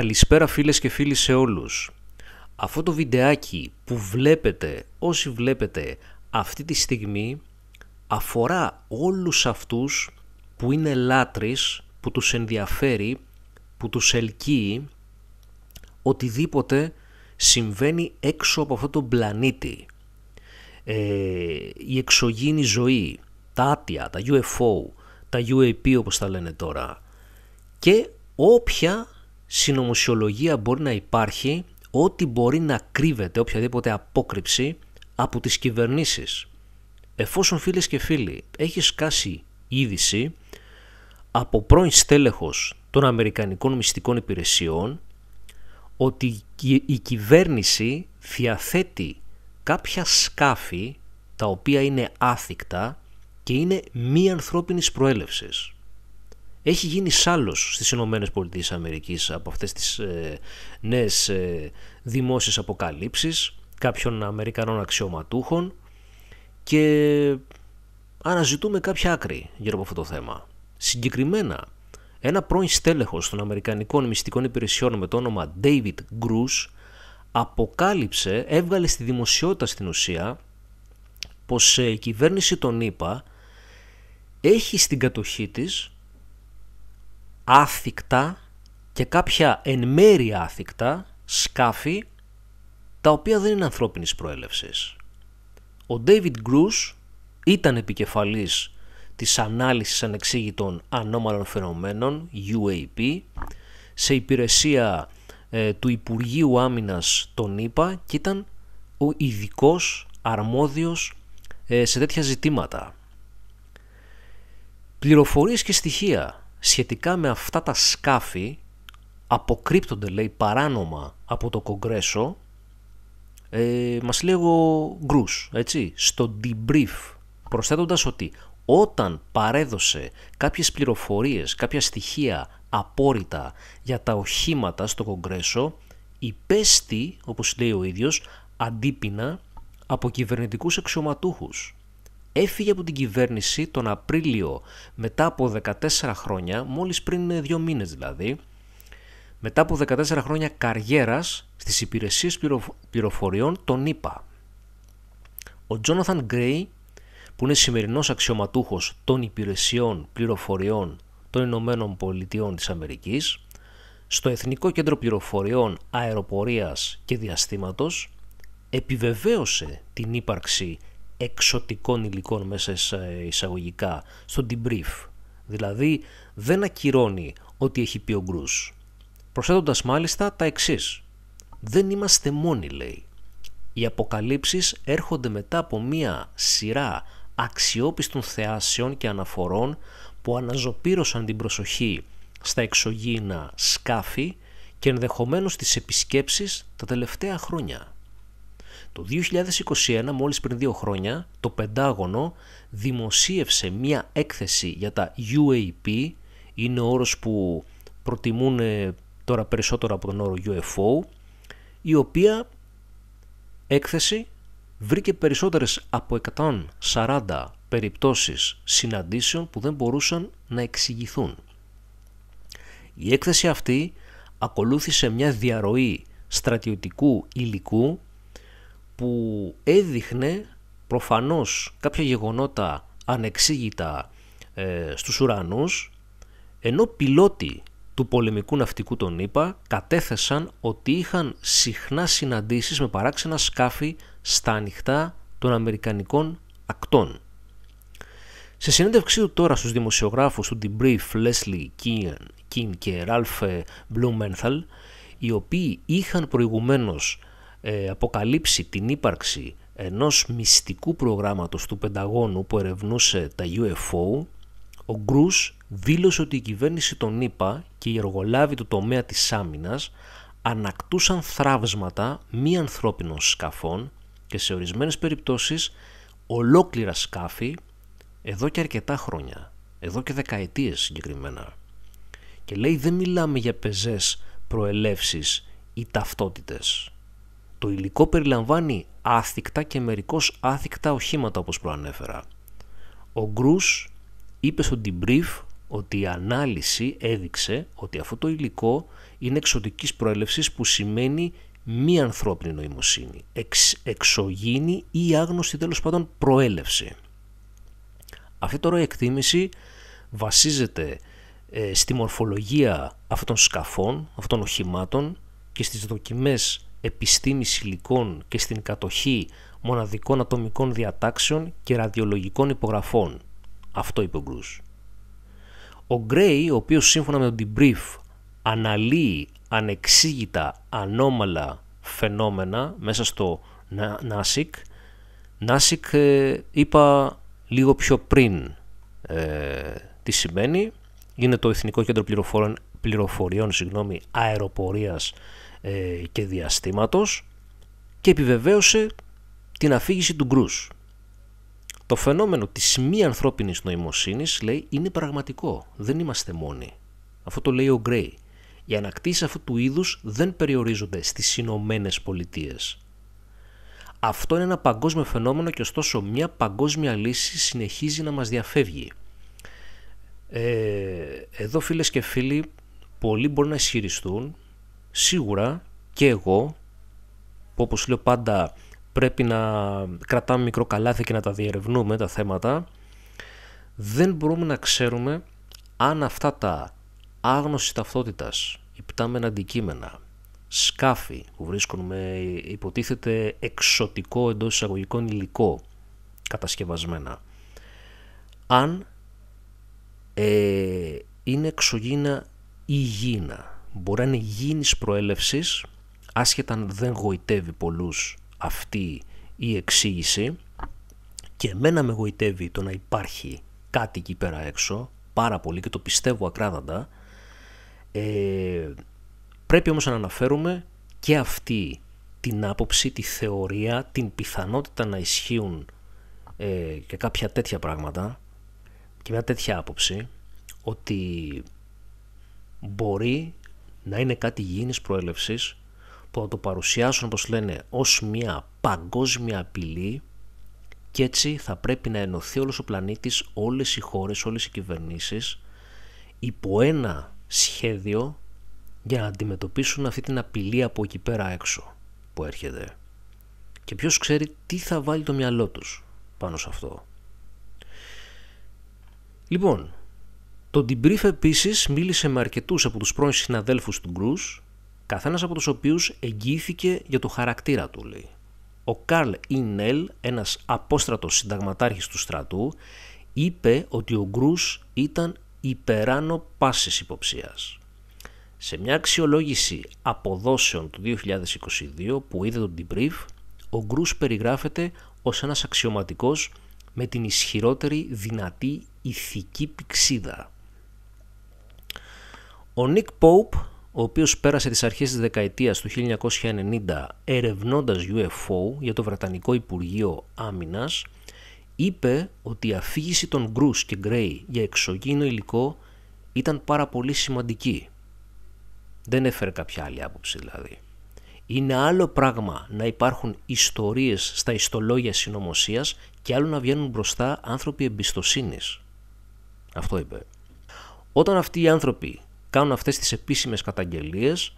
Καλησπέρα φίλες και φίλοι σε όλους. Αυτό το βιντεάκι που βλέπετε, όσοι βλέπετε αυτή τη στιγμή, αφορά όλους αυτούς που είναι λάτρεις, που τους ενδιαφέρει, που τους ελκύει, οτιδήποτε συμβαίνει έξω από αυτό τον πλανήτη. Ε, η εξωγήινη ζωή, τα άτια, τα UFO, τα UAP όπως τα λένε τώρα και όποια συνωμοσιολογία μπορεί να υπάρχει ό,τι μπορεί να κρύβεται οποιαδήποτε απόκρυψη από τις κυβερνήσεις. Εφόσον φίλες και φίλοι έχει σκάσει είδηση από πρώην στέλεχος των Αμερικανικών Μυστικών Υπηρεσιών ότι η κυβέρνηση διαθέτει κάποια σκάφη τα οποία είναι άθικτα και είναι μη ανθρώπινης προέλευσης έχει γίνει σάλος στις ΗΠΑ Αμερικής από αυτές τις ε, νέες ε, δημόσιες αποκαλύψεις κάποιων Αμερικανών αξιωματούχων και αναζητούμε κάποια άκρη γύρω από αυτό το θέμα. Συγκεκριμένα, ένα πρώην στέλεχος των Αμερικανικών Μυστικών Υπηρεσιών με το όνομα David Gruss αποκάλυψε, έβγαλε στη δημοσιότητα στην ουσία, πως ε, η κυβέρνηση των ΗΠΑ έχει στην κατοχή της άθικτα και κάποια εν μέρη άθικτα σκάφη τα οποία δεν είναι ανθρώπινης προέλευσης. Ο David Γκρούς ήταν επικεφαλής της ανάλυσης ανεξήγητων ανώμαλων φαινομένων, UAP, σε υπηρεσία ε, του Υπουργείου Άμυνας των ΗΠΑ και ήταν ο ειδικός αρμόδιος ε, σε τέτοια ζητήματα. Πληροφορίες και στοιχεία σχετικά με αυτά τα σκάφη αποκρύπτονται λέει παράνομα από το Κογκρέσο ε, μας λέει Γκρούς, έτσι, στο debrief προσθέτοντας ότι όταν παρέδωσε κάποιες πληροφορίες, κάποια στοιχεία απόρριτα για τα οχήματα στο Κογκρέσο υπέστη, όπως λέει ο ίδιος, αντίπεινα από κυβερνητικούς αξιωματούχους έφυγε από την κυβέρνηση τον Απρίλιο μετά από 14 χρόνια, μόλις πριν δύο μήνες δηλαδή, μετά από 14 χρόνια καριέρας στις υπηρεσίες πληροφοριών των ΗΠΑ. Ο Τζόναθαν Γκρέι, που είναι σημερινός αξιωματούχος των υπηρεσιών πληροφοριών των Ηνωμένων Πολιτειών της Αμερικής, στο Εθνικό Κέντρο Πληροφοριών Αεροπορίας και Διαστήματος, επιβεβαίωσε την ύπαρξη εξωτικών υλικών μέσα σε εισαγωγικά στο debrief. Δηλαδή δεν ακυρώνει ότι έχει πει ο Γκρούς. Προσθέτοντας μάλιστα τα εξής. Δεν είμαστε μόνοι λέει. Οι αποκαλύψεις έρχονται μετά από μία σειρά αξιόπιστων θεάσεων και αναφορών που αναζωπήρωσαν την προσοχή στα εξωγήινα σκάφη και ενδεχομένως τις επισκέψεις τα τελευταία χρόνια. Το 2021, μόλις πριν δύο χρόνια, το Πεντάγωνο δημοσίευσε μια έκθεση για τα UAP, είναι ο όρος που προτιμούν ε, τώρα περισσότερο από τον όρο UFO, η οποία έκθεση βρήκε περισσότερες από 140 περιπτώσεις συναντήσεων που δεν μπορούσαν να εξηγηθούν. Η έκθεση αυτή ακολούθησε μια διαρροή στρατιωτικού υλικού που έδειχνε προφανώς κάποια γεγονότα ανεξήγητα ε, στους ουρανούς, ενώ πιλότοι του πολεμικού ναυτικού των ΗΠΑ κατέθεσαν ότι είχαν συχνά συναντήσεις με παράξενα σκάφη στα ανοιχτά των Αμερικανικών ακτών. Σε συνέντευξή του τώρα στους δημοσιογράφους του Debrief Leslie Keane, και Ralph Blumenthal, οι οποίοι είχαν προηγουμένως ε, αποκαλύψει την ύπαρξη ενός μυστικού προγράμματος του Πενταγώνου που ερευνούσε τα UFO, ο Γκρούς δήλωσε ότι η κυβέρνηση των ΗΠΑ και οι εργολάβοι του τομέα της άμυνας ανακτούσαν θράβσματα μη ανθρώπινων σκαφών και σε ορισμένες περιπτώσεις ολόκληρα σκάφη εδώ και αρκετά χρόνια, εδώ και δεκαετίες συγκεκριμένα. Και λέει δεν μιλάμε για πεζές προελεύσεις ή ταυτότητες. Το υλικό περιλαμβάνει άθικτα και μερικώς άθικτα οχήματα όπως προανέφερα. Ο Γκρούς είπε στον debrief ότι η ανάλυση έδειξε ότι αυτό το υλικό είναι εξωτικής προέλευσης που σημαίνει μη ανθρώπινη νοημοσύνη, εξ, η αγνωστη τελος παντων προελευση αυτη βασίζεται ε, στη μορφολογία αυτών των σκαφών, αυτών οχημάτων και στις δοκιμές επιστήμης υλικών και στην κατοχή μοναδικών ατομικών διατάξεων και ραδιολογικών υπογραφών. Αυτό είπε ο Γκρούς. Ο Γκρέι, ο οποίος σύμφωνα με τον debrief αναλύει ανεξήγητα ανώμαλα φαινόμενα μέσα στο Νάσικ, Νάσικ ε, είπα λίγο πιο πριν ε, τι σημαίνει. Είναι το Εθνικό Κέντρο Πληροφοριών, πληροφοριών συγγνώμη, Αεροπορίας ε, και διαστήματος και επιβεβαίωσε την αφήγηση του Γκρούς. Το φαινόμενο της μη ανθρώπινης νοημοσύνης, λέει, είναι πραγματικό. Δεν είμαστε μόνοι. Αυτό το λέει ο Γκρέι. Οι ανακτήσεις αυτού του είδους δεν περιορίζονται στις Ηνωμένες Πολιτείες. Αυτό είναι ένα παγκόσμιο φαινόμενο και ωστόσο μια παγκόσμια λύση συνεχίζει να μας διαφεύγει. Ε, εδώ φίλες και φίλοι, πολλοί μπορούν να ισχυριστούν σίγουρα και εγώ, που όπως λέω πάντα πρέπει να κρατάμε μικρό καλάθι και να τα διερευνούμε τα θέματα, δεν μπορούμε να ξέρουμε αν αυτά τα άγνωση ταυτότητας, υπτάμενα αντικείμενα, σκάφη που βρίσκουμε υποτίθεται εξωτικό εντός εισαγωγικών υλικό κατασκευασμένα, αν ε, είναι εξωγήινα υγιεινά μπορεί να είναι γήινης προέλευσης άσχετα αν δεν γοητεύει πολλούς αυτή η εξήγηση και εμένα με γοητεύει το να υπάρχει κάτι εκεί πέρα έξω πάρα πολύ και το πιστεύω ακράδαντα ε, πρέπει όμως να αναφέρουμε και αυτή την άποψη, τη θεωρία, την πιθανότητα να ισχύουν ε, και κάποια τέτοια πράγματα και μια τέτοια άποψη ότι μπορεί να είναι κάτι υγιεινής προέλευσης που θα το παρουσιάσουν όπως λένε ως μια παγκόσμια απειλή και έτσι θα πρέπει να ενωθεί όλος ο πλανήτης, όλες οι χώρες, όλες οι κυβερνήσεις υπό ένα σχέδιο για να αντιμετωπίσουν αυτή την απειλή από εκεί πέρα έξω που έρχεται. Και ποιος ξέρει τι θα βάλει το μυαλό τους πάνω σε αυτό. Λοιπόν, το debrief επίσης μίλησε με αρκετούς από τους πρώην συναδέλφους του Γκρούς, καθένας από τους οποίους εγγυήθηκε για το χαρακτήρα του, λέει. Ο Καρλ Ινέλ, ένας απόστρατος συνταγματάρχης του στρατού, είπε ότι ο Γκρούς ήταν υπεράνω πάσης υποψίας. Σε μια αξιολόγηση αποδόσεων του 2022 που είδε τον debrief, ο Γκρούς περιγράφεται ως ένας αξιωματικός με την ισχυρότερη δυνατή ηθική πηξίδα. Ο Νίκ Πόουπ, ο οποίος πέρασε τις αρχές της δεκαετίας του 1990 ερευνώντας UFO για το Βρετανικό Υπουργείο Άμυνας, είπε ότι η αφήγηση των Γκρούς και Γκρέι για εξωγήινο υλικό ήταν πάρα πολύ σημαντική. Δεν έφερε κάποια άλλη άποψη δηλαδή. Είναι άλλο πράγμα να υπάρχουν ιστορίες στα ιστολόγια συνωμοσίας και άλλο να βγαίνουν μπροστά άνθρωποι εμπιστοσύνης. Αυτό είπε. Όταν αυτοί οι άνθρωποι κάνουν αυτές τις επίσημες καταγγελίες,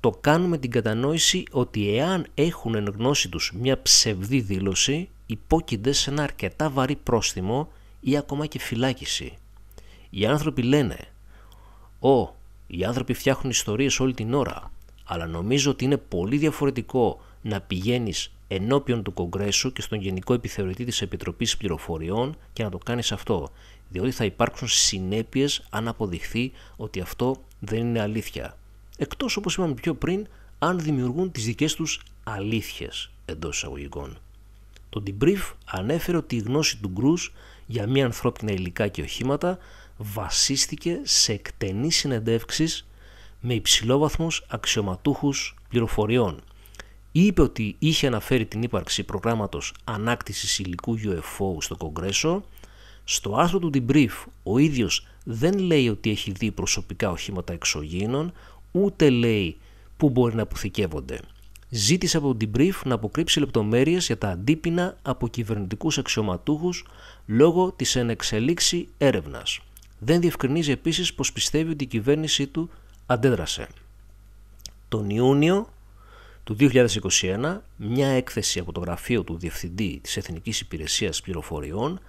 το κάνουν με την κατανόηση ότι εάν έχουν εν γνώση τους μια ψευδή δήλωση, υπόκεινται σε ένα αρκετά βαρύ πρόστιμο ή ακόμα και φυλάκιση. Οι άνθρωποι λένε «Ω, οι άνθρωποι φτιάχνουν ιστορίες όλη την ώρα, αλλά νομίζω ότι είναι πολύ διαφορετικό να πηγαίνεις ενώπιον του Κογκρέσου και στον Γενικό Επιθεωρητή της Επιτροπής Πληροφοριών και να το κάνεις αυτό, διότι θα υπάρξουν συνέπειες αν αποδειχθεί ότι αυτό δεν είναι αλήθεια. Εκτός όπως είπαμε πιο πριν, αν δημιουργούν τις δικές τους αλήθειες εντός εισαγωγικών. Το debrief ανέφερε ότι η γνώση του Γκρούς για μη ανθρώπινα υλικά και οχήματα βασίστηκε σε εκτενείς συνεντεύξεις με υψηλόβαθμους αξιωματούχους πληροφοριών – είπε ότι είχε αναφέρει την ύπαρξη προγράμματος ανάκτησης υλικού UFO στο Κογκρέσο. Στο άρθρο του Debrief ο ίδιος δεν λέει ότι έχει δει προσωπικά οχήματα εξωγήινων, ούτε λέει πού μπορεί να αποθηκεύονται. Ζήτησε από τον Debrief να αποκρύψει λεπτομέρειες για τα αντίπεινα από κυβερνητικούς αξιωματούχους λόγω της ενεξελίξη έρευνας. Δεν διευκρινίζει επίσης πως πιστεύει ότι η κυβέρνησή του αντέδρασε. Τον Ιούνιο του 2021 μια έκθεση από το γραφείο του Διευθυντή της Εθνικής Υπηρεσίας Πληροφοριών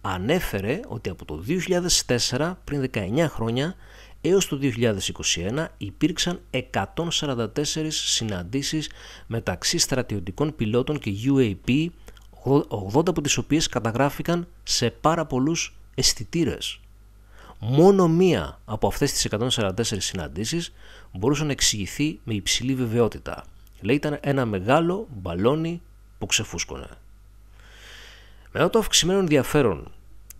ανέφερε ότι από το 2004 πριν 19 χρόνια έως το 2021 υπήρξαν 144 συναντήσεις μεταξύ στρατιωτικών πιλότων και UAP 80 από τις οποίες καταγράφηκαν σε πάρα πολλούς αισθητήρες. Μόνο μία από αυτές τις 144 συναντήσεις μπορούσε να εξηγηθεί με υψηλή βεβαιότητα. Λέει ήταν ένα μεγάλο μπαλόνι που ξεφούσκωνε. Μετά το αυξημένο ενδιαφέρον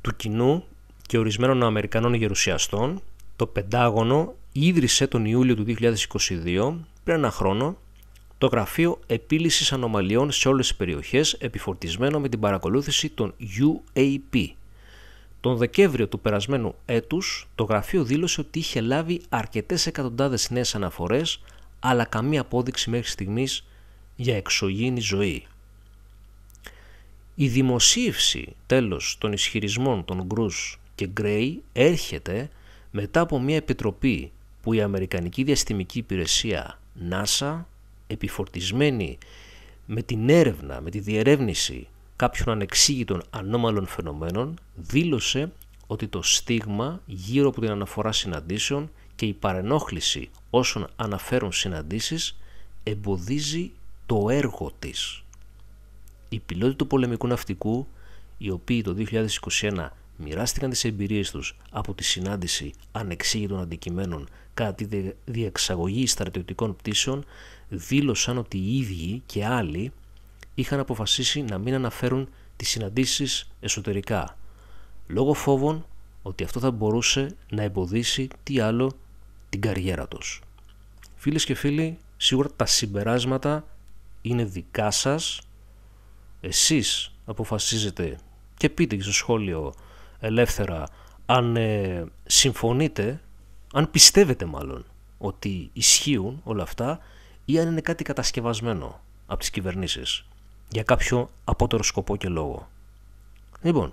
του κοινού και ορισμένων Αμερικανών γερουσιαστών, το Πεντάγωνο ίδρυσε τον Ιούλιο του 2022, πριν ένα χρόνο, το Γραφείο Επίλυσης Ανομαλιών σε όλες τις περιοχές επιφορτισμένο με την παρακολούθηση των UAP. Τον Δεκέμβριο του περασμένου έτους, το γραφείο δήλωσε ότι είχε λάβει αρκετές εκατοντάδες νέες αναφορές αλλά καμία απόδειξη μέχρι στιγμής για εξωγήινη ζωή. Η δημοσίευση τέλος των ισχυρισμών των Γκρούς και Γκρέι έρχεται μετά από μια επιτροπή που η Αμερικανική Διαστημική Υπηρεσία NASA επιφορτισμένη με την έρευνα, με τη διερεύνηση κάποιων ανεξήγητων ανώμαλων φαινομένων δήλωσε ότι το στίγμα γύρω από την αναφορά συναντήσεων και η παρενόχληση όσων αναφέρουν συναντήσεις εμποδίζει το έργο της. Οι πιλότοι του πολεμικού ναυτικού, οι οποίοι το 2021 μοιράστηκαν τις εμπειρίες τους από τη συνάντηση ανεξήγητων αντικειμένων κατά τη διεξαγωγή στρατιωτικών πτήσεων, δήλωσαν ότι οι ίδιοι και άλλοι είχαν αποφασίσει να μην αναφέρουν τις συναντήσεις εσωτερικά, λόγω φόβων ότι αυτό θα μπορούσε να εμποδίσει τι άλλο την καριέρα τους. Φίλες και φίλοι, σίγουρα τα συμπεράσματα είναι δικά σας. Εσείς αποφασίζετε και πείτε στο σχόλιο ελεύθερα αν ε, συμφωνείτε, αν πιστεύετε μάλλον ότι ισχύουν όλα αυτά ή αν είναι κάτι κατασκευασμένο από τις κυβερνήσεις για κάποιο απότερο σκοπό και λόγο. Λοιπόν,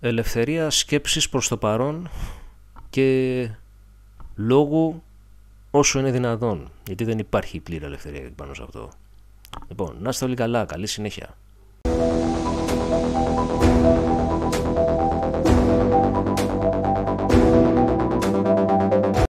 ελευθερία σκέψης προς το παρόν και λόγου όσο είναι δυνατόν. Γιατί δεν υπάρχει πλήρη ελευθερία πάνω σε αυτό. Λοιπόν, να είστε όλοι καλά. Καλή συνέχεια.